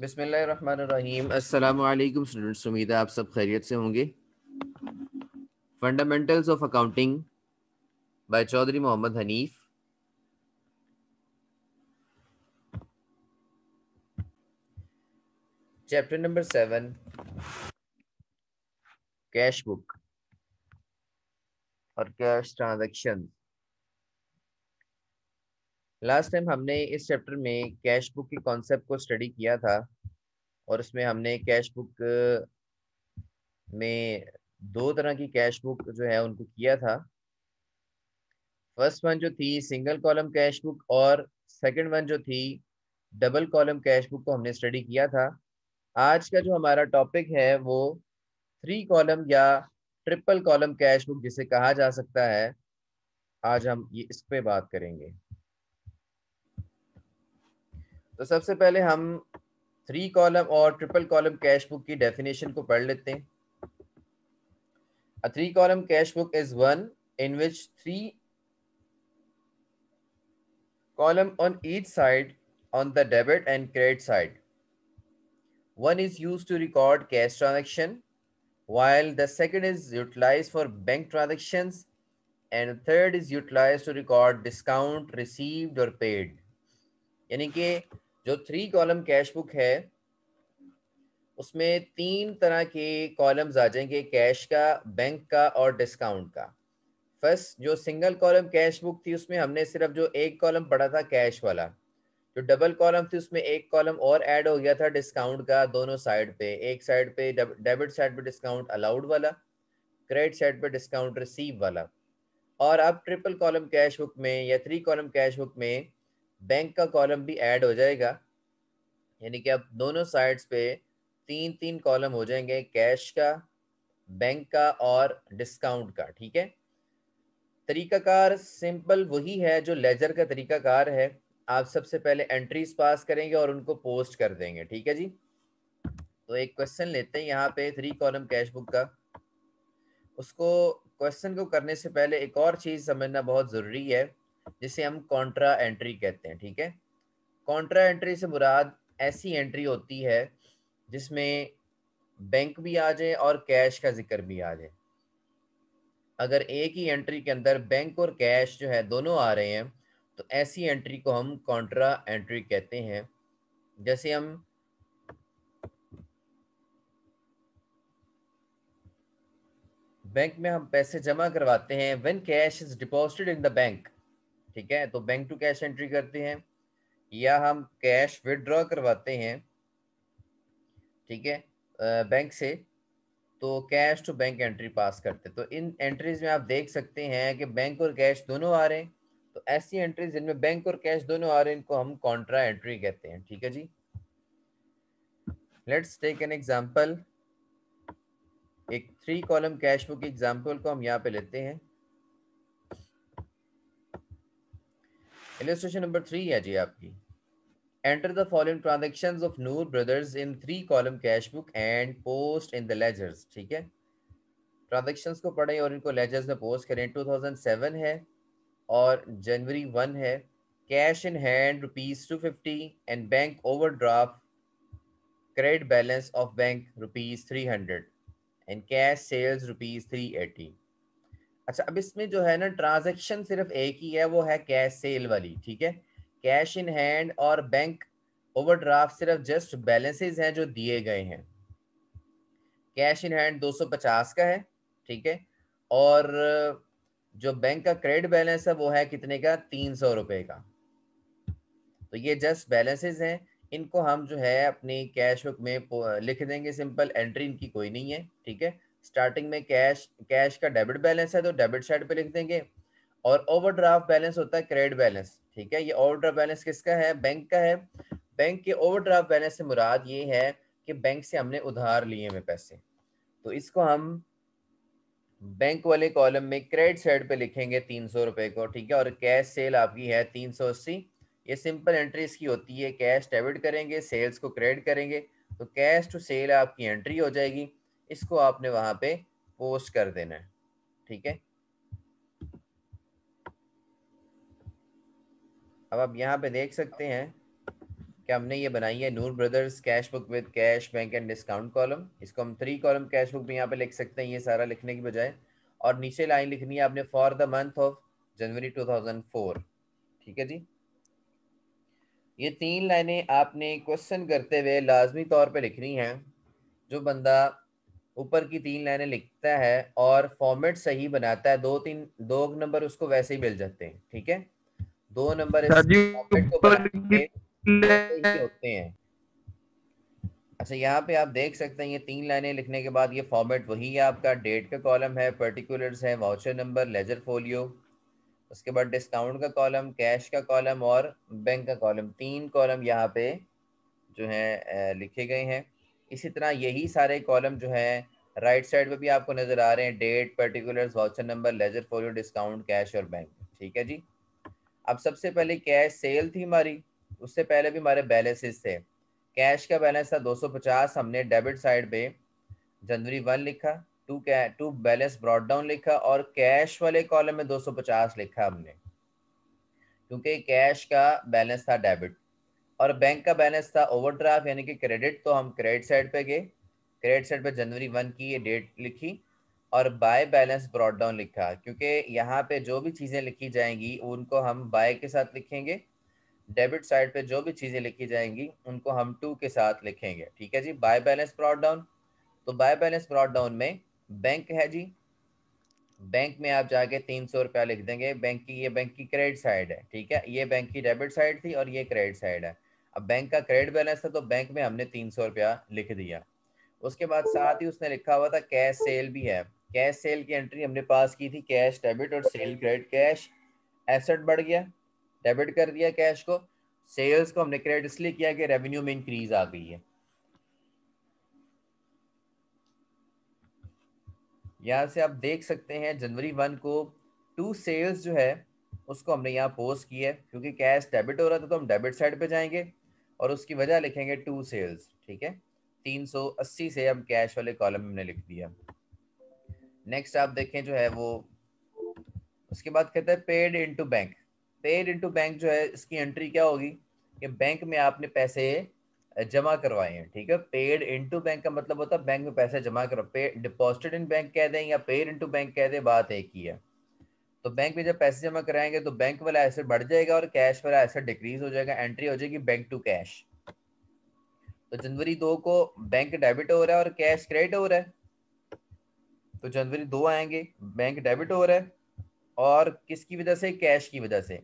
बिसमीम अल्लाम स्टूडेंट्स उम्मीद है आप सब खैरियत से होंगे fundamentals of accounting by Chaudhry Mohammad Hanif chapter number seven cash book और कैश ट्रांजैक्शंस लास्ट टाइम हमने इस चैप्टर में कैश बुक के कॉन्सेप्ट को स्टडी किया था और उसमें हमने कैश बुक में दो तरह की कैश बुक जो है उनको किया था फर्स्ट वन जो थी सिंगल कॉलम कैश बुक और सेकंड वन जो थी डबल कॉलम कैश बुक को हमने स्टडी किया था आज का जो हमारा टॉपिक है वो थ्री कॉलम या ट्रिपल कॉलम कैश बुक जिसे कहा जा सकता है आज हम ये इस पे बात करेंगे तो सबसे पहले हम थ्री कॉलम और ट्रिपल कॉलम कैश बुक की डेफिनेशन को पढ़ लेते हैं three column cash book is one in which three column on each side on the debit and credit side one is use to record cash transaction while the second is utilize for bank transaction and third is utilize to record discount received और paid यानी कि जो three column cash book है उसमें तीन तरह के columns आ जाएंगे कैश का बैंक का और डिस्काउंट का फर्स्ट जो सिंगल कॉलम कैश बुक थी उसमें हमने सिर्फ जो एक कॉलम पढ़ा था कैश वाला जो डबल कॉलम थी उसमें एक कॉलम और ऐड हो गया था डिस्काउंट का दोनों साइड पे एक साइड पे डेबिट साइड पे डिस्काउंट अलाउड वाला क्रेडिट साइड पे डिस्काउंट रिसीव वाला और अब ट्रिपल कॉलम कैश बुक में या थ्री कॉलम कैश बुक में बैंक का कॉलम भी ऐड हो जाएगा यानी कि अब दोनों साइड्स पे तीन तीन कॉलम हो जाएंगे कैश का बैंक का और डिस्काउंट का ठीक है तरीकाकार सिंपल वही है जो लेजर का तरीकाकार है आप सबसे पहले एंट्रीज पास करेंगे और उनको पोस्ट कर देंगे ठीक है जी तो एक क्वेश्चन लेते हैं यहाँ पे थ्री कॉलम कैश बुक का उसको क्वेश्चन को करने से पहले एक और चीज़ समझना बहुत ज़रूरी है जिसे हम कॉन्ट्रा एंट्री कहते हैं ठीक है कॉन्ट्रा एंट्री से मुराद ऐसी एंट्री होती है जिसमें बैंक भी आ जाए और कैश का जिक्र भी आ जाए अगर एक ही एंट्री के अंदर बैंक और कैश जो है दोनों आ रहे हैं तो ऐसी एंट्री को हम कॉन्ट्रा एंट्री कहते हैं जैसे हम बैंक में हम पैसे जमा करवाते हैं when cash is deposited in the bank ठीक है तो बैंक टू कैश एंट्री करते हैं या हम कैश विदड्रॉ करवाते हैं ठीक है बैंक से तो cash to bank entry pass करते हैं तो इन एंट्रीज में आप देख सकते हैं कि बैंक और कैश दोनों आ रहे हैं तो ऐसी एंट्रीज जिनमें बैंक और कैश दोनों आ रहे हैं इनको हम कॉन्ट्रा एंट्री कहते हैं ठीक है जी लेट्स टेक एन एग्जाम्पल एक three column cash book example को हम यहाँ पे लेते हैं इलस्ट्रेशन नंबर थ्री है जी आपकी enter the following transaction of Noor brothers in three column cash book and post in the ledgers ठीक है ट्रांजेक्शन को पढ़ें और इनको लेजर्स में पोस्ट करें टू थाउजेंड सेवन है और जनवरी वन है cash in hand rupees two fifty and bank overdraft credit balance of bank rupees three hundred and cash sales rupees three eighty अच्छा अब इसमें जो है ना ट्रांजेक्शन सिर्फ एक ही है वो है कैश सेल वाली ठीक है कैश इन हैंड और बैंक ओवरड्राफ्ट सिर्फ जस्ट बैलेंसेस हैं जो दिए गए हैं कैश इन हैंड 250 का है ठीक है और जो बैंक का क्रेडिट बैलेंस है वो है कितने का तीन सौ रुपए का तो ये जस्ट बैलेंसेस हैं इनको हम जो है अपनी कैश बुक में लिख देंगे सिंपल एंट्री इनकी कोई नहीं है ठीक है स्टार्टिंग में कैश कैश का डेबिट बैलेंस है तो डेबिट साइड पे लिख देंगे और ओवरड्राफ्ट बैलेंस होता है क्रेडिट बैलेंस ठीक है ये ओवरड्राफ्ट बैलेंस किसका है बैंक का है बैंक के ओवरड्राफ्ट बैलेंस से मुराद ये है कि बैंक से हमने उधार लिए हुए पैसे तो इसको हम बैंक वाले कॉलम में क्रेडिट साइड पे लिखेंगे तीन सौ रुपए को ठीक है और कैश सेल आपकी है तीन सौ अस्सी ये सिंपल एंट्री इसकी होती है कैश डेबिट करेंगे सेल्स को क्रेडिट करेंगे तो कैश टू सेल आपकी एंट्री हो जाएगी इसको आपने वहां पे पोस्ट कर देना है ठीक है अब आप यहाँ पे देख सकते हैं कि हमने ये बनाई है Noor brothers cash book with cash bank and discount column इसको हम थ्री कॉलम कैश बुक भी यहाँ पे लिख सकते हैं ये सारा लिखने की बजाय और नीचे लाइन लिखनी है आपने for the month of January 2004 ठीक है जी ये तीन लाइनें आपने क्वेश्चन करते हुए लाजमी तौर पे लिखनी हैं जो बंदा ऊपर की तीन लाइनें लिखता है और फॉर्मेट सही बनाता है दो तीन दो नंबर उसको वैसे ही मिल जाते हैं ठीक है दो नंबर होते हैं अच्छा यहाँ पे आप देख सकते हैं ये तीन लाइनें लिखने के बाद ये फॉर्मेट वही है आपका डेट का कॉलम है पर्टिकुलर्स है वाउचर नंबर लेजर फोलियो उसके बाद डिस्काउंट का कॉलम कैश का कॉलम और बैंक का कॉलम तीन कॉलम यहाँ पे जो है लिखे गए हैं इसी तरह यही सारे कॉलम जो हैं राइट साइड पे भी आपको नज़र आ रहे हैं date particular voucher number ledger folio discount cash और बैंक ठीक है जी अब सबसे पहले कैश सेल थी हमारी उससे पहले भी हमारे बैलेंसेस थे कैश का बैलेंस था 250 हमने डेबिट साइड पे जनवरी वन लिखा टू कै टू बैलेंस ब्रॉड डाउन लिखा और कैश वाले कॉलम में 250 लिखा हमने क्योंकि कैश का बैलेंस था डेबिट और बैंक का बैलेंस था ओवरड्राफ्ट यानी कि क्रेडिट तो हम क्रेडिट साइड पे गए क्रेडिट साइड पे जनवरी वन की ये डेट लिखी और बाय बैलेंस ब्रॉड डाउन लिखा क्योंकि यहाँ पे जो भी चीज़ें लिखी जाएंगी उनको हम बाय के साथ लिखेंगे डेबिट साइड पे जो भी चीज़ें लिखी जाएंगी उनको हम टू के साथ लिखेंगे ठीक है जी बाय बैलेंस ब्रॉड डाउन तो बाय बैलेंस ब्रॉड डाउन में बैंक है जी बैंक में आप जाके तीन सौ रुपया लिख देंगे बैंक की ये बैंक की क्रेडिट साइड है ठीक है ये बैंक की डेबिट साइड थी और ये क्रेडिट साइड है अब बैंक का क्रेडिट बैलेंस था तो बैंक में हमने तीन सौ रुपया लिख दिया उसके बाद साथ ही उसने लिखा हुआ था कैश सेल भी है कैश सेल की एंट्री हमने पास की थी कैश डेबिट और सेल क्रेडिट कैश एसेट बढ़ गया डेबिट कर दिया कैश को सेल्स को हमने क्रेडिट इसलिए किया कि रेवेन्यू में इंक्रीज आ गई है यहाँ से आप देख सकते हैं जनवरी वन को टू सेल्स जो है उसको हमने यहाँ पोस्ट किया है क्योंकि कैश डेबिट हो रहा था तो हम डेबिट साइड पे जाएंगे और उसकी वजह लिखेंगे टू सेल्स ठीक है 380 से हम कैश वाले कॉलम में लिख दिया नेक्स्ट आप देखें जो है वो उसके बाद कहते हैं paid into bank paid into bank जो है इसकी एंट्री क्या होगी कि बैंक में आपने पैसे जमा करवाए हैं ठीक है पेड इनटू बैंक का मतलब होता है बैंक में पैसे जमा करो पे डिपॉजिटेड इन बैंक कह दें या पेड इनटू बैंक कह दें बात एक ही है तो बैंक में जब पैसे जमा कराएंगे तो बैंक वाला एसेट बढ़ जाएगा और कैश वाला एसेट डिक्रीज हो जाएगा एंट्री हो जाएगी बैंक टू कैश तो जनवरी दो को बैंक डेबिट हो रहा है और कैश क्रेडिट हो रहा है तो जनवरी दो आएंगे बैंक डेबिट हो रहा है और किसकी वजह से कैश की वजह से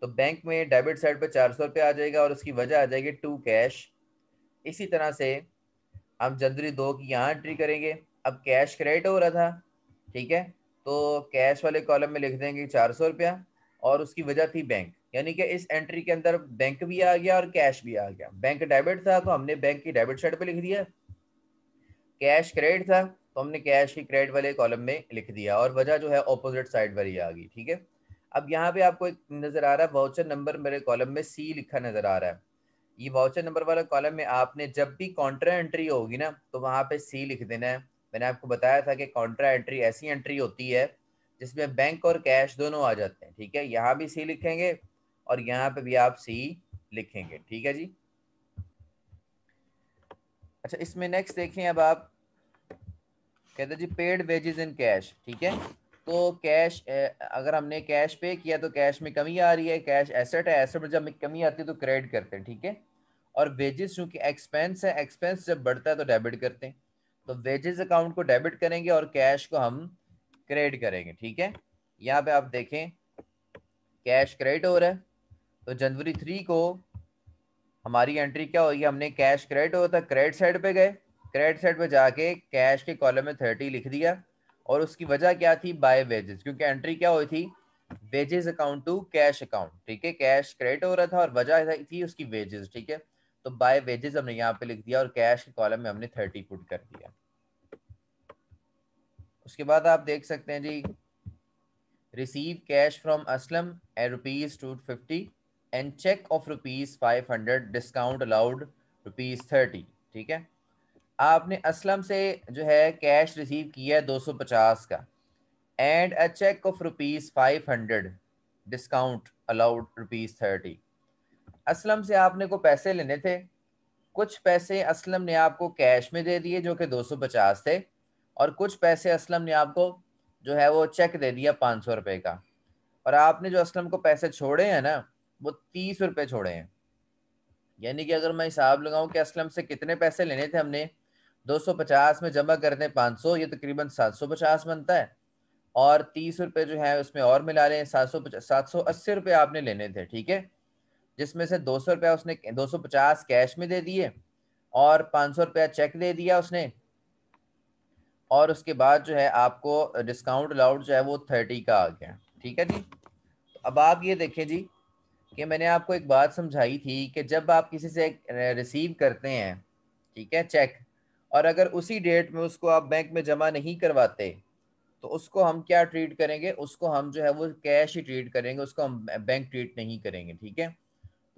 तो बैंक में डेबिट साइड पर चार सौ आ जाएगा और उसकी वजह आ जाएगी टू कैश इसी तरह से हम जनवरी दो की यहाँ एंट्री करेंगे अब कैश क्रेडिट हो रहा था ठीक है तो कैश वाले कॉलम में लिख देंगे चार सौ रुपया और उसकी वजह थी बैंक यानी कि इस एंट्री के अंदर बैंक भी आ गया और कैश भी आ गया बैंक डेबिट था तो हमने बैंक की डेबिट साइड पे लिख दिया कैश क्रेडिट था तो हमने कैश की क्रेडिट वाले कॉलम में लिख दिया और वजह जो है ऑपोजिट साइड वाली आ गई ठीक है अब यहाँ पे आपको एक नजर आ रहा है वाउचर नंबर मेरे कॉलम में सी लिखा नजर आ रहा है ये वाउचर नंबर वाला कॉलम में आपने जब भी काउंटर एंट्री होगी ना तो वहां पे सी लिख देना है मैंने आपको बताया था कि कॉन्ट्रा एंट्री ऐसी एंट्री होती है जिसमें बैंक और कैश दोनों आ जाते हैं ठीक है यहाँ भी सी लिखेंगे और यहाँ पे भी आप सी लिखेंगे ठीक है जी अच्छा इसमें नेक्स्ट देखें अब आप कहते जी पेड वेजेस इन कैश ठीक है तो कैश अगर हमने कैश पे किया तो कैश में कमी आ रही है कैश एसेट है एसेट में जब कमी आती है तो क्रेडिट करते हैं ठीक है और वेजेस चूंकि एक्सपेंस है एक्सपेंस जब बढ़ता है तो डेबिट करते हैं तो वेजेस अकाउंट को डेबिट करेंगे और कैश को हम क्रेडिट करेंगे ठीक है यहाँ पे आप देखें कैश क्रेडिट हो रहा है तो जनवरी थ्री को हमारी एंट्री क्या होगी हमने कैश क्रेडिट हो था क्रेडिट साइड पे गए क्रेडिट साइड पे जाके कैश के कॉलम में थर्टी लिख दिया और उसकी वजह क्या थी बाय वेजेस क्योंकि एंट्री क्या हुई थी wages account to cash account ठीक है कैश क्रेडिट हो रहा था और वजह थी उसकी वेजेस ठीक है तो बाय वेजेस हमने यहाँ पे लिख दिया और कैश के कॉलम में हमने थर्टी पुट कर दिया उसके बाद आप देख सकते हैं जी receive cash from Aslam and rupees two fifty and cheque of rupees five hundred discount allowed rupees thirty ठीक है आपने असलम से जो है कैश रिसीव किया है दो सौ पचास का and a cheque of rupees five hundred discount allowed rupees thirty Aslam से आपने को पैसे लेने थे कुछ पैसे असलम ने आपको कैश में दे दिए जो कि 250 थे और कुछ पैसे असलम ने आपको जो है वो चेक दे दिया पाँच सौ रुपये का और आपने जो असलम को पैसे छोड़े हैं ना वो तीस रुपये छोड़े हैं यानी कि अगर मैं हिसाब लगाऊं कि असलम से कितने पैसे लेने थे हमने 250 में जमा कर दें पाँच ये तकरीबन सात बनता है और तीस रुपये जो है उसमें और मिला लें सात सौ सात सौ अस्सी रुपये आपने लेने थे ठीक है जिसमें से दो सौ रुपया उसने दो सौ पचास कैश में दे दिए और पाँच सौ रुपया चेक दे दिया उसने और उसके बाद जो है आपको डिस्काउंट अलाउड जो है वो थर्टी का आ गया ठीक है जी तो अब आप ये देखें जी कि मैंने आपको एक बात समझाई थी कि जब आप किसी से रिसीव करते हैं ठीक है चेक और अगर उसी डेट में उसको आप बैंक में जमा नहीं करवाते तो उसको हम क्या ट्रीट करेंगे उसको हम जो है वो कैश ही ट्रीट करेंगे उसको हम बैंक ट्रीट नहीं करेंगे ठीक है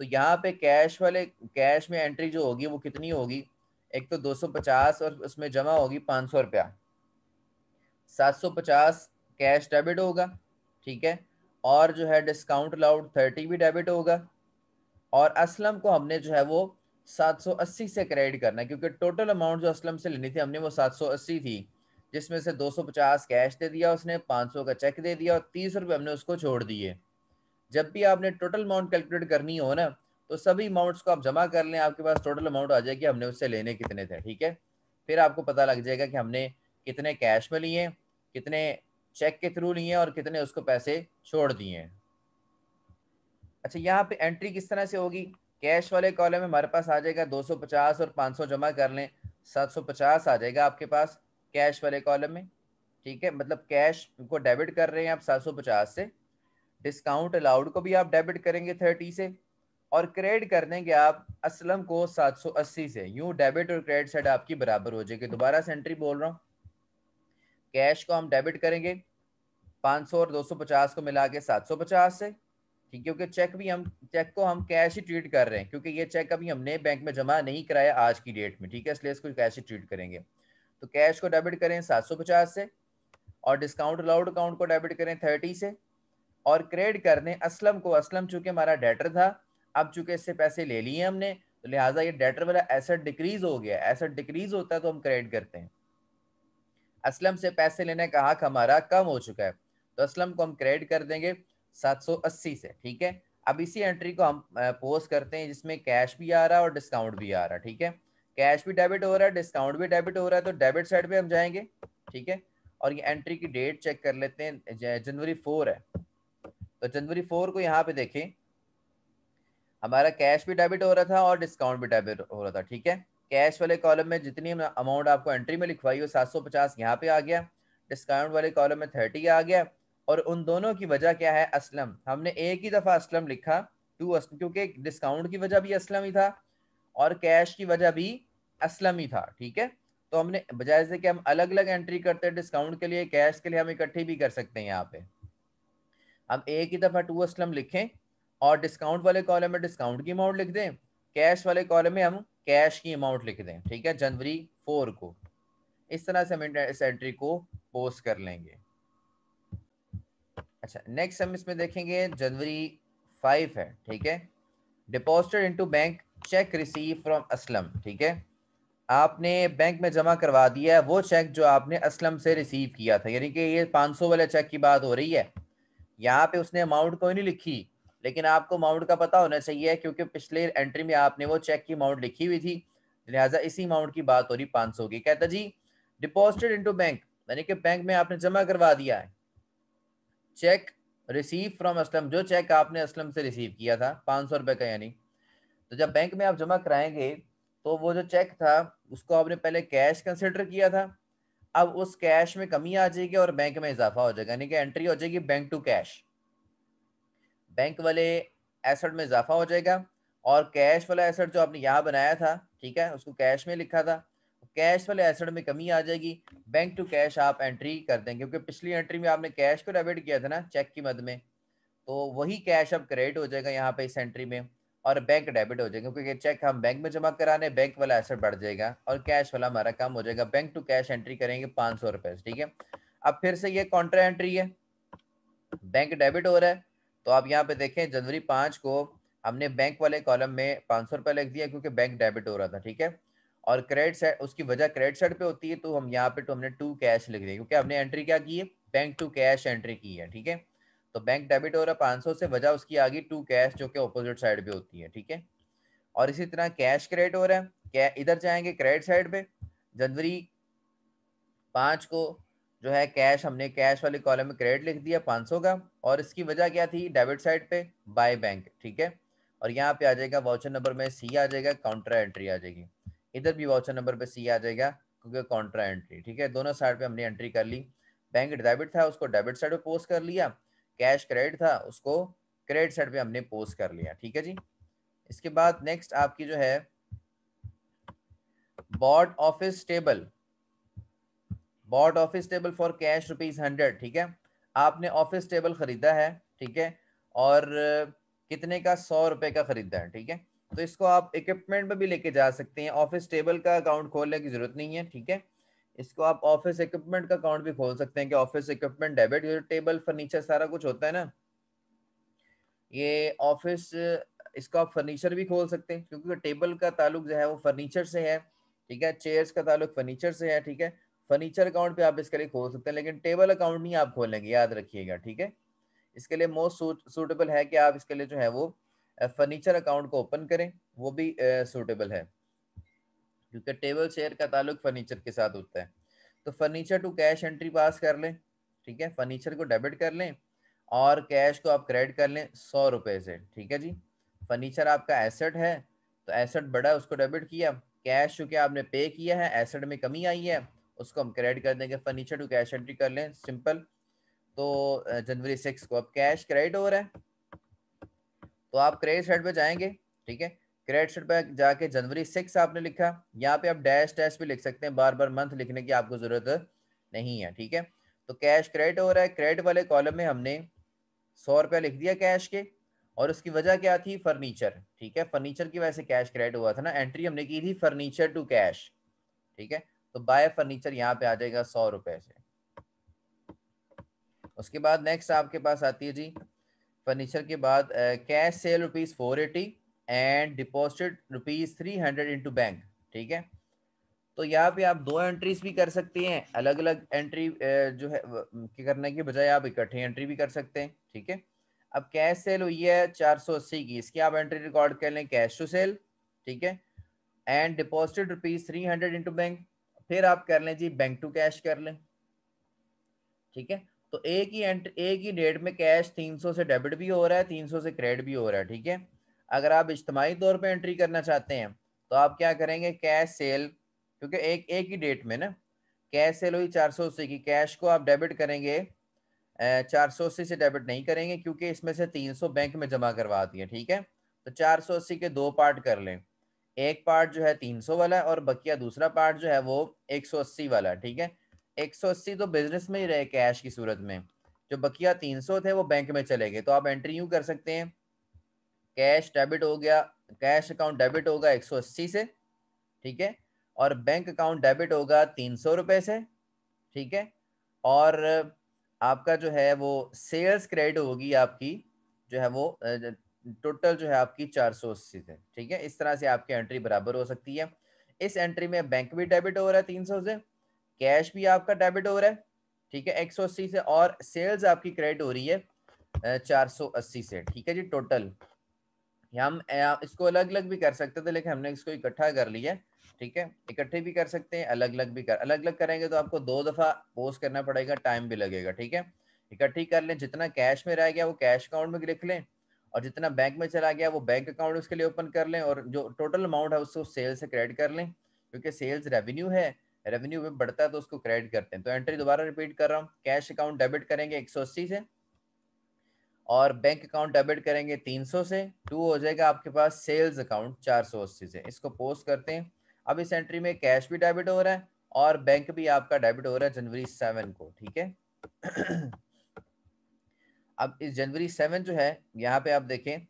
तो यहाँ पे कैश वाले कैश में एंट्री जो होगी वो कितनी होगी एक तो 250 और उसमें जमा होगी पाँच सौ रुपया सात कैश डेबिट होगा ठीक है और जो है डिस्काउंट अलाउड थर्टी भी डेबिट होगा और असलम को हमने जो है वो 780 से क्रेडिट करना है क्योंकि टोटल अमाउंट जो असलम से लेनी थी हमने वो 780 थी जिसमें से 250 कैश दे दिया उसने 500 का चेक दे दिया और तीस रुपये हमने उसको छोड़ दिए जब भी आपने टोटल अमाउंट कैलकुलेट करनी हो ना तो सभी अमाउंट्स को आप जमा कर लें आपके पास टोटल अमाउंट आ जाएगी हमने उससे लेने कितने थे ठीक है फिर आपको पता लग जाएगा कि हमने कितने कैश में लिए कितने चेक के थ्रू लिए और कितने उसको पैसे छोड़ दिए अच्छा यहाँ पे एंट्री किस तरह से होगी कैश वाले कॉलम में हमारे पास आ जाएगा 250 और 500 जमा कर लें 750 आ जाएगा आपके पास कैश वाले कॉलम में ठीक है मतलब कैश को डेबिट कर रहे हैं आप 750 से डिस्काउंट अलाउड को भी आप डेबिट करेंगे थर्टी से और क्रेडिट कर देंगे आप असलम को सात सौ अस्सी से यूं डेबिट और क्रेडिट साइड आपकी बराबर हो जाएगी दोबारा से एंट्री बोल रहा हूँ कैश को हम डेबिट करेंगे पाँच सौ और दो सौ पचास को मिला के सात सौ पचास से ठीक क्योंकि चेक भी हम चेक को हम कैश ही ट्रीट कर रहे हैं क्योंकि ये चेक अभी हमने बैंक में जमा नहीं कराया आज की डेट में ठीक है इसलिए इसको कैश ही ट्रीट करेंगे तो कैश को डेबिट करें सात सौ पचास से और डिस्काउंट अलाउड अकाउंट को डेबिट करें थर्टी से और क्रेड करने असलम को असलम चूंकि हमारा डेटर था अब चूंकि इससे पैसे ले लिए हमने तो लिहाजा ये डेटर वाला एसेट डिक्रीज हो गया एसेट डिक्रीज होता है तो हम क्रेड करते हैं असलम से पैसे लेने का हक हमारा कम हो चुका है तो असलम को हम क्रेड कर देंगे 780 से ठीक है अब इसी एंट्री को हम पोस्ट करते हैं जिसमें कैश भी आ रहा है और डिस्काउंट भी आ रहा है ठीक है कैश भी डेबिट हो रहा है डिस्काउंट भी डेबिट हो रहा है तो डेबिट साइड पे हम जाएंगे ठीक है और ये एंट्री की डेट चेक कर लेते हैं जनवरी फोर है तो जनवरी फोर को यहाँ पे देखें हमारा कैश भी डेबिट हो रहा था और डिस्काउंट भी डेबिट हो रहा था ठीक है कैश वाले कॉलम में जितनी अमाउंट आपको एंट्री में लिखवाई हो सात सौ पचास यहाँ पे आ गया डिस्काउंट वाले कॉलम में थर्टी आ गया और उन दोनों की वजह क्या है असलम हमने एक ही दफ़ा असलम लिखा टू असलम क्योंकि डिस्काउंट की वजह भी असलम ही था और कैश की वजह भी असलम ही था ठीक है तो हमने बजाय से कि हम अलग अलग एंट्री करते हैं डिस्काउंट के लिए कैश के लिए हम इकट्ठी भी कर सकते हैं यहाँ पे अब एक ही दफ़ा टू असलम लिखें और डिस्काउंट वाले कॉलम में डिस्काउंट की अमाउंट लिख दें कैश वाले कॉलम में हम कैश की अमाउंट लिख दें ठीक है जनवरी फोर को इस तरह से हम इस एंट्री को पोस्ट कर लेंगे अच्छा नेक्स्ट हम इसमें देखेंगे जनवरी फाइव है ठीक है deposited into bank cheque receive from Aslam ठीक है आपने बैंक में जमा करवा दिया है वो चेक जो आपने असलम से रिसीव किया था यानी कि ये 500 वाले चेक की बात हो रही है यहाँ पे उसने अमाउंट कोई नहीं लिखी लेकिन आपको अमाउंट का पता होना चाहिए क्योंकि पिछले एंट्री में आपने वो चेक की अमाउंट लिखी हुई थी लिहाजा इसी अमाउंट की बात हो रही पाँच सौ की कहता जी डिपॉजिटेड इनटू बैंक यानी कि बैंक में आपने जमा करवा दिया है चेक रिसीव फ्रॉम असलम जो चेक आपने असलम से रिसीव किया था पाँच सौ रुपये का यानी तो जब बैंक में आप जमा कराएंगे तो वो जो चेक था उसको आपने पहले कैश कंसिडर किया था अब उस कैश में कमी आ जाएगी और बैंक में इजाफा हो जाएगा यानी कि एंट्री हो जाएगी बैंक टू कैश बैंक वाले एसेट में इजाफा हो जाएगा और कैश वाला एसेट जो आपने यहाँ बनाया था ठीक है उसको कैश में लिखा था कैश वाले एसेट में कमी आ जाएगी बैंक टू कैश आप एंट्री कर देंगे क्योंकि पिछली एंट्री में आपने कैश को डेबिट किया था ना चेक की मद में तो वही कैश अब क्रेडिट हो जाएगा यहाँ पे इस एंट्री में और बैंक डेबिट हो जाएगा क्योंकि चेक हम बैंक में जमा कराने बैंक वाला एसेट बढ़ जाएगा और कैश वाला हमारा काम हो जाएगा बैंक टू कैश एंट्री करेंगे पांच सौ रुपए ठीक है अब फिर से ये कॉन्ट्रा एंट्री है बैंक डेबिट हो रहा है तो आप यहाँ पे देखें जनवरी पांच को हमने बैंक वाले कॉलम में पांच सौ रुपए लिख दिया क्योंकि बैंक डेबिट हो रहा था ठीक है और क्रेडिट साइड उसकी वजह क्रेडिट साइड पे होती है तो हम यहाँ पे तो हमने टू कैश लिख दिया क्योंकि हमने एंट्री क्या की है बैंक टू कैश एंट्री की है ठीक है तो बैंक डेबिट हो रहा है पाँच सौ से वजह उसकी आ गई टू कैश जो कि ऑपोजिट साइड पे होती है ठीक है और इसी तरह कैश क्रेडिट हो रहा है इधर जाएंगे क्रेडिट साइड पे जनवरी पाँच को जो है कैश हमने कैश वाले कॉलम में क्रेडिट लिख दिया 500 का और इसकी वजह क्या थी डेबिट साइड पे बाय बैंक ठीक है और यहाँ पे आ जाएगा वाउचर नंबर में सी आ जाएगा काउंटर एंट्री आ जाएगी इधर भी वाउचर नंबर पे सी आ जाएगा क्योंकि काउंटर एंट्री ठीक है दोनों साइड पे हमने एंट्री कर ली बैंक डेबिट था उसको डेबिट साइड पे पोस्ट कर लिया कैश क्रेडिट था उसको क्रेडिट साइड पे हमने पोस्ट कर लिया ठीक है जी इसके बाद नेक्स्ट आपकी जो है bought office table bought office table for cash rupees hundred ठीक है आपने ऑफिस टेबल खरीदा है ठीक है और कितने का सौ रुपए का खरीदा है ठीक है तो इसको आप इक्विपमेंट में भी लेके जा सकते हैं ऑफिस टेबल का अकाउंट खोलने की जरूरत नहीं है ठीक है इसको आप ऑफिस इक्विपमेंट का अकाउंट भी खोल सकते हैं कि office equipment debit table furniture सारा कुछ होता है ना ये ऑफिस इसको आप फर्नीचर भी खोल सकते हैं क्योंकि टेबल का ताल्लुक जो है वो फर्नीचर से है ठीक है चेयर्स का ताल्लुक फर्नीचर से है ठीक है फर्नीचर अकाउंट भी आप इसके लिए खोल सकते हैं लेकिन टेबल अकाउंट नहीं आप खोलेंगे याद रखिएगा ठीक है इसके लिए मोस्ट सूटेबल है कि आप इसके लिए जो है वो फर्नीचर अकाउंट को ओपन करें वो भी सूटेबल है क्योंकि टेबल चेयर का ताल्लुक फर्नीचर के साथ होता है तो furniture to cash entry pass कर लें ठीक है फर्नीचर को डेबिट कर लें और कैश को आप क्रेडिट कर लें सौ रुपये से ठीक है जी फर्नीचर आपका एसेट है तो एसेट बड़ा उसको डेबिट किया कैश चूँकि आपने पे किया है एसेट में कमी आई है उसको हम क्रेडिट कर देंगे फर्नीचर टू कैश एंट्री कर लें सिंपल तो जनवरी सिक्स को अब कैश क्रेडिट हो रहा है तो आप क्रेडिट साइड पर जाएंगे ठीक है क्रेडिट शीट पर जाके जनवरी सिक्स आपने लिखा यहाँ पे आप डैश डैश भी लिख सकते हैं बार बार मंथ लिखने की आपको जरूरत नहीं है ठीक है तो कैश क्रेडिट हो रहा है क्रेडिट वाले कॉलम में हमने सौ रुपया लिख दिया कैश के और उसकी वजह क्या थी फर्नीचर ठीक है फर्नीचर की वजह से कैश क्रेडिट हुआ था ना एंट्री हमने की थी फर्नीचर टू कैश ठीक है तो बाय फर्नीचर यहाँ पे आ जाएगा सौ रुपए से उसके बाद नेक्स्ट आपके पास आती है जी फर्नीचर के बाद cash sale rupees four eighty and deposit rupees three hundred into bank ठीक है तो यहाँ पे आप दो एंट्रीज भी कर सकते हैं अलग अलग एंट्री जो है करने के बजाय आप इकट्ठे एंट्री भी कर सकते हैं ठीक है अब कैश सेल हुई है चार सौ अस्सी की इसकी आप एंट्री रिकॉर्ड कर लें कैश टू सेल ठीक है and deposited rupees three hundred into bank फिर आप कर लें जी बैंक टू कैश कर लें ठीक है तो एक ही एंट्री एक ही डेट में कैश तीन सौ से डेबिट भी हो रहा है तीन सौ से क्रेडिट भी हो रहा है ठीक है अगर आप इज्तमाही तौर पर एंट्री करना चाहते हैं तो आप क्या करेंगे कैश सेल क्योंकि एक एक ही डेट में ना कैश सेल हुई चार सौ अस्सी की कैश को आप डेबिट करेंगे चार सौ अस्सी से डेबिट नहीं करेंगे क्योंकि इसमें से तीन सौ बैंक में जमा करवा दिए ठीक है तो चार सौ अस्सी के दो पार्ट कर लें एक पार्ट जो है तीन सौ वाला और बकिया दूसरा पार्ट जो है वो एक सौ अस्सी वाला ठीक है एक सौ अस्सी तो बिजनेस में ही रहे कैश की सूरत में जो बकिया तीन सौ थे वो बैंक में चले गए तो आप एंट्री यूँ कर सकते हैं कैश डेबिट हो गया कैश अकाउंट डेबिट होगा 180 से ठीक है और बैंक अकाउंट डेबिट होगा तीन सौ से ठीक है और आपका जो है वो सेल्स क्रेडिट होगी आपकी जो है वो टोटल जो है आपकी चार सौ अस्सी से ठीक है इस तरह से आपकी एंट्री बराबर हो सकती है इस एंट्री में बैंक भी डेबिट हो रहा है तीन सौ से कैश भी आपका डेबिट हो रहा है ठीक है एक सौ अस्सी से और सेल्स आपकी क्रेडिट हो रही है चार सौ अस्सी से ठीक है जी टोटल हम इसको अलग अलग भी कर सकते थे लेकिन हमने इसको इकट्ठा कर लिया ठीक है इकट्ठे भी कर सकते हैं अलग अलग भी कर अलग अलग करेंगे तो आपको दो दफ़ा पोस्ट करना पड़ेगा टाइम भी लगेगा ठीक है इकट्ठी कर लें जितना कैश में रह गया वो कैश अकाउंट में लिख लें और जितना बैंक में चला गया वो बैंक अकाउंट उसके लिए ओपन कर लें और जो टोटल अमाउंट है उसको सेल्स से क्रेडिट कर लें क्योंकि सेल्स रेवेन्यू है रेवेन्यू में बढ़ता है तो उसको क्रेडिट करते हैं तो एंट्री दोबारा रिपीट कर रहा हूँ कैश अकाउंट डेबिट करेंगे एक से और बैंक अकाउंट डेबिट करेंगे 300 से टू हो जाएगा आपके पास सेल्स अकाउंट चार सौ अस्सी से इसको पोस्ट करते हैं अब इस एंट्री में कैश भी डेबिट हो रहा है और बैंक भी आपका डेबिट हो रहा है जनवरी सेवन को ठीक है अब इस जनवरी सेवन जो है यहाँ पे आप देखें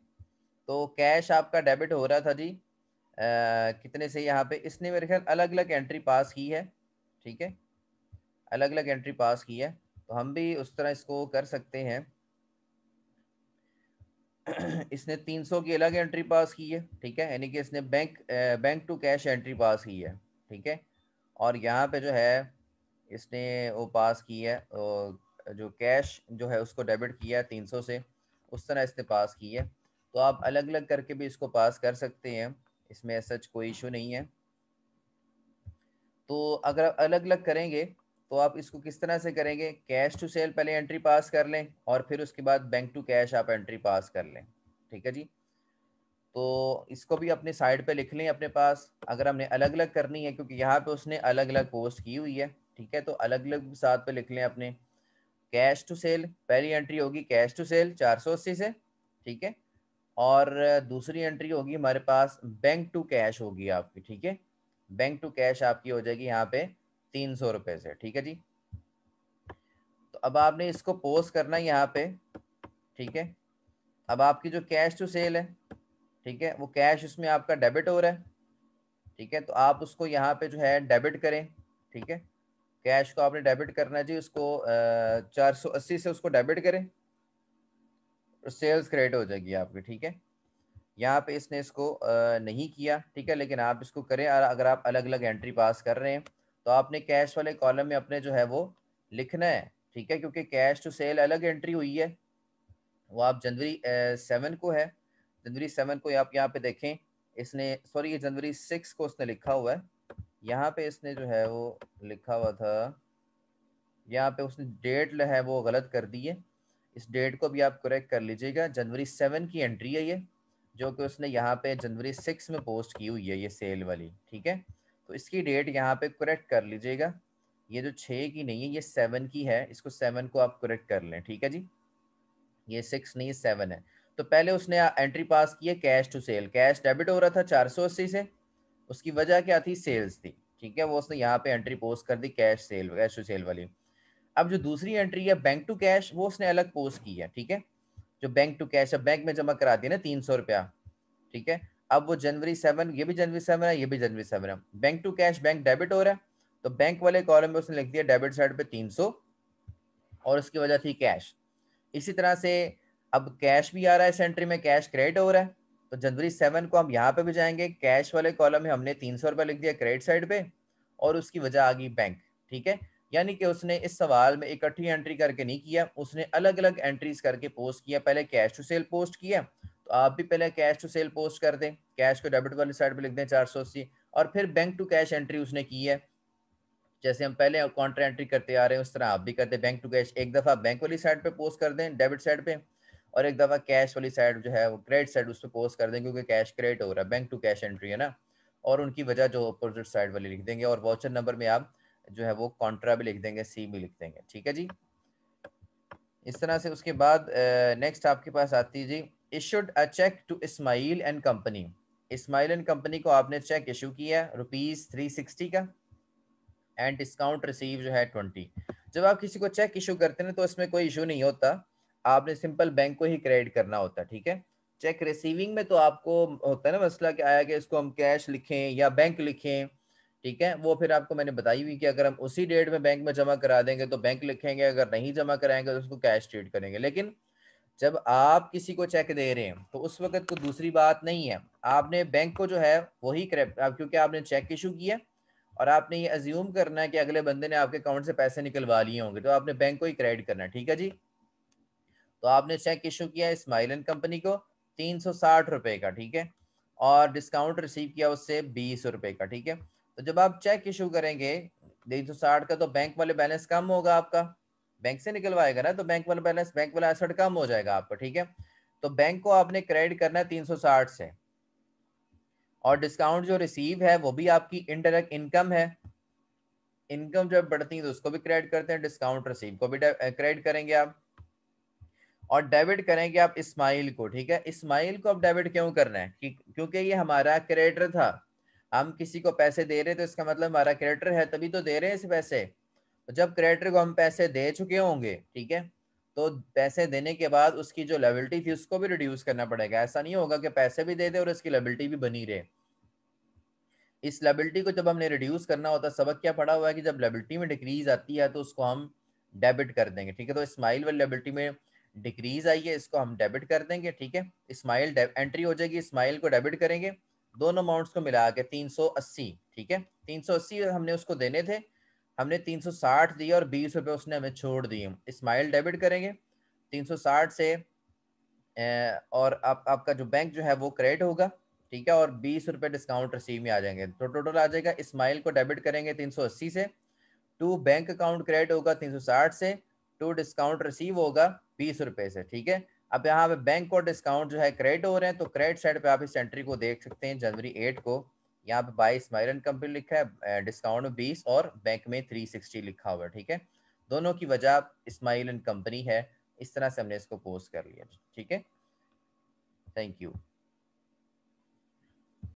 तो कैश आपका डेबिट हो रहा था जी आ, कितने से यहाँ पे इसने मेरे ख्याल अलग अलग एंट्री पास की है ठीक है अलग अलग एंट्री पास की है तो हम भी उस तरह इसको कर सकते हैं इसने 300 की अलग एंट्री पास की है ठीक है यानी कि इसने bank bank to cash entry pass की है ठीक है और यहाँ पे जो है इसने वो पास की है जो कैश जो है उसको डेबिट किया है तीन सौ से उस तरह इसने पास की है तो आप अलग अलग करके भी इसको पास कर सकते हैं इसमें सच कोई इशू नहीं है तो अगर अलग अलग करेंगे तो आप इसको किस तरह से करेंगे कैश टू सेल पहले एंट्री पास कर लें और फिर उसके बाद बैंक टू कैश आप एंट्री पास कर लें ठीक है जी तो इसको भी अपने साइड पे लिख लें अपने पास अगर हमने अलग अलग करनी है क्योंकि यहाँ पे उसने अलग अलग पोस्ट की हुई है ठीक है तो अलग अलग साथ पे लिख लें अपने कैश टू सेल पहली एंट्री होगी कैश टू सेल चार सौ अस्सी से ठीक है और दूसरी एंट्री होगी हमारे पास बैंक टू कैश होगी आपकी ठीक है बैंक टू कैश आपकी हो जाएगी यहाँ पे तीन सौ रुपए से ठीक है जी तो अब आपने इसको पोस्ट करना है यहाँ पे ठीक है अब आपकी जो कैश टू सेल है ठीक है वो कैश उसमें आपका डेबिट हो रहा है ठीक है तो आप उसको यहाँ पे जो है डेबिट करें ठीक है कैश को आपने डेबिट करना है जी उसको चार सौ अस्सी से उसको डेबिट करें सेल्स तो क्रेडिट हो जाएगी आपकी ठीक है यहाँ पे इसने इसको नहीं किया ठीक है लेकिन आप इसको करें अगर आप अलग अलग एंट्री पास कर रहे हैं तो आपने कैश वाले कॉलम में अपने जो है वो लिखना है ठीक है क्योंकि कैश टू सेल अलग एंट्री हुई है वो आप जनवरी सेवन को है जनवरी सेवन को आप यहाँ पे देखें इसने सॉरी ये जनवरी सिक्स को उसने लिखा हुआ है यहाँ पे इसने जो है वो लिखा हुआ था यहाँ पे उसने डेट है वो गलत कर दी है इस डेट को भी आप करेक्ट कर लीजिएगा जनवरी सेवन की एंट्री है ये जो कि उसने यहाँ पे जनवरी सिक्स में पोस्ट की हुई है ये सेल वाली ठीक है तो इसकी डेट यहाँ पे करेक्ट कर लीजिएगा ये जो छः की नहीं है ये सेवन की है इसको सेवन को आप करेक्ट कर लें ठीक है जी ये सिक्स नहीं सेवन है तो पहले उसने एंट्री पास की है cash to sale cash debit हो रहा था चार सौ अस्सी से उसकी वजह क्या थी सेल्स थी ठीक है वो उसने यहाँ पे एंट्री पोस्ट कर दी cash sale cash to sale वाली अब जो दूसरी एंट्री है बैंक टू कैश वो उसने अलग पोस्ट की है ठीक है जो बैंक टू कैश अब बैंक में जमा करा दिया ना तीन सौ रुपया ठीक है अब वो जनवरी सेवन ये भी जनवरी सेवन है ये भी जनवरी सेवन है bank to cash bank debit हो रहा है तो बैंक वाले कॉलम में उसने लिख दिया डेबिट साइड पे 300 और उसकी वजह थी कैश इसी तरह से अब कैश भी आ रहा है सेंट्री में कैश क्रेडिट हो रहा है तो जनवरी सेवन को हम यहाँ पे भी जाएंगे कैश वाले कॉलम में हमने तीन सौ रुपये लिख दिया क्रेडिट साइड पे और उसकी वजह आ गई बैंक ठीक है यानी कि उसने इस सवाल में इकट्ठी एंट्री करके नहीं किया उसने अलग अलग एंट्रीज करके पोस्ट किया पहले कैश टू सेल पोस्ट किया आप भी पहले कैश टू सेल पोस्ट कर दें कैश को डेबिट वाली साइड पे लिख दें चार सौ अस्सी और फिर बैंक टू कैश एंट्री उसने की है जैसे हम पहले काउंटर एंट्री करते आ रहे हैं उस तरह आप भी करते हैं बैंक टू कैश एक दफ़ा बैंक वाली साइड पे पोस्ट कर दें डेबिट साइड पे और एक दफ़ा कैश वाली साइड जो है वो क्रेडिट साइड उस पर पोस्ट कर दें क्योंकि कैश क्रेडिट हो रहा है बैंक टू कैश एंट्री है ना और उनकी वजह जो अपोजिट साइड वाली लिख देंगे और वाउचर नंबर में आप जो है वो कॉन्ट्रा भी लिख देंगे सी भी लिख देंगे ठीक है जी इस तरह से उसके बाद नेक्स्ट आपके पास आती है जी issued a cheque to Ismail and company Ismail and company को आपने चेक इशू किया है रुपीज थ्री सिक्सटी का एंड डिस्काउंट रिसीव जो है ट्वेंटी जब आप किसी को चेक इशू करते हैं तो इसमें कोई इशू नहीं होता आपने सिंपल बैंक को ही क्रेडिट करना होता है ठीक है चेक रिसीविंग में तो आपको होता है ना मसला कि आया कि इसको हम कैश लिखें या बैंक लिखें ठीक है वो फिर आपको मैंने बताई हुई कि अगर हम उसी डेट में बैंक में जमा करा देंगे तो बैंक लिखेंगे अगर नहीं जमा कराएंगे तो उसको कैश ट्रीट करेंगे लेकिन जब आप किसी को चेक दे रहे हैं तो उस वक्त कोई दूसरी बात नहीं है आपने बैंक को जो है वही आप क्योंकि आपने चेक इशू किया और आपने ये अज्यूम करना है कि अगले बंदे ने आपके अकाउंट से पैसे निकलवा लिए होंगे तो आपने बैंक को ही क्रेडिट करना है ठीक है जी तो आपने चेक इशू किया इस्माइल एंड कंपनी को तीन सौ साठ रुपए का ठीक है और डिस्काउंट रिसीव किया उससे बीस रुपए का ठीक है तो जब आप चेक इशू करेंगे तीन सौ साठ का तो बैंक वाले बैलेंस कम होगा आपका बैंक से निकलवाएगा ना तो बैंक वाला बैलेंस बैंक वाला एसेट कम हो जाएगा आपका ठीक है तो बैंक को आपने क्रेडिट करना है तीन से और डिस्काउंट जो रिसीव है वो भी आपकी इनडायरेक्ट इनकम है इनकम जब बढ़ती है तो उसको भी क्रेडिट करते हैं डिस्काउंट रिसीव को भी क्रेडिट करेंगे आप और डेबिट करेंगे आप इस्माइल को ठीक है इस्माइल को आप डेबिट क्यों करना है कि, क्योंकि ये हमारा क्रेडिटर था हम किसी को पैसे दे रहे तो इसका मतलब हमारा क्रेडिटर है तभी तो दे रहे हैं इसे पैसे तो जब क्रेडिटर को हम पैसे दे चुके होंगे ठीक है तो पैसे देने के बाद उसकी जो लेबिलिटी थी उसको भी रिड्यूस करना पड़ेगा ऐसा नहीं होगा कि पैसे भी दे दे और इसकी लेबिलिटी भी बनी रहे इस लेबिलिटी को जब हमने रिड्यूस करना होता सबक क्या पड़ा हुआ है कि जब लेबिलिटी में डिक्रीज आती है तो उसको हम डेबिट कर देंगे ठीक है तो स्माइल वाली लेबिलिटी में डिक्रीज आई है इसको हम डेबिट कर देंगे ठीक है स्माइल एंट्री हो जाएगी स्माइल को डेबिट करेंगे दोनों अमाउंट्स को मिला के तीन ठीक है तीन हमने उसको देने थे हमने 360 दिए और बीस रुपये उसने हमें छोड़ दिए इस्माइल डेबिट करेंगे 360 से और आप, आपका जो बैंक जो है वो क्रेडिट होगा ठीक है और बीस रुपये डिस्काउंट रिसीव में आ जाएंगे तो टोटल आ जाएगा इस्माइल को डेबिट करेंगे 380 से टू बैंक अकाउंट क्रेडिट होगा 360 से टू डिस्काउंट रिसीव होगा बीस रुपये से ठीक है अब यहाँ पे बैंक और डिस्काउंट जो है क्रेडिट हो रहे हैं तो क्रेडिट साइड पर आप इस एंट्री को देख सकते हैं जनवरी एट को यहाँ पे बाईस माइरन कंपनी लिखा है डिस्काउंट में बीस और बैंक में थ्री सिक्सटी लिखा हुआ है ठीक है दोनों की वजह स्माइल एंड कंपनी है इस तरह से हमने इसको पोस्ट कर लिया ठीक है थैंक यू